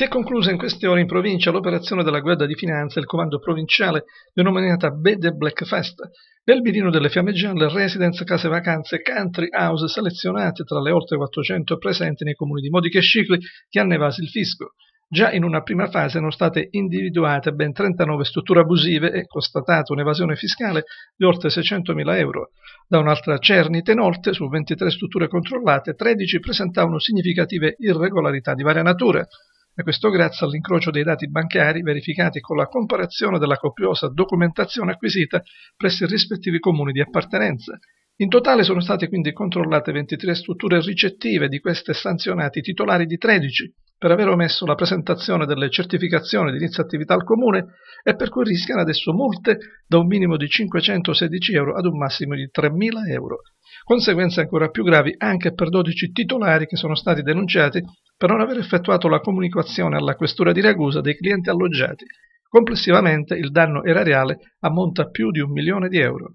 Si è conclusa in queste ore in provincia l'operazione della Guardia di Finanza e il Comando Provinciale denominata Bed Blackfest, nel mirino delle fiamme gialle, residence, case vacanze, country house selezionate tra le oltre 400 presenti nei comuni di Modiche e Scicli che hanno evaso il fisco. Già in una prima fase erano state individuate ben 39 strutture abusive e constatata un'evasione fiscale di oltre 600.000 euro. Da un'altra cernita inoltre, su 23 strutture controllate, 13 presentavano significative irregolarità di varia natura e questo grazie all'incrocio dei dati bancari verificati con la comparazione della copiosa documentazione acquisita presso i rispettivi comuni di appartenenza. In totale sono state quindi controllate 23 strutture ricettive di queste sanzionati titolari di 13 per aver omesso la presentazione delle certificazioni di inizio attività al comune e per cui rischiano adesso multe da un minimo di 516 euro ad un massimo di 3.000 euro conseguenze ancora più gravi anche per 12 titolari che sono stati denunciati per non aver effettuato la comunicazione alla questura di Ragusa dei clienti alloggiati. Complessivamente il danno erariale ammonta a più di un milione di euro.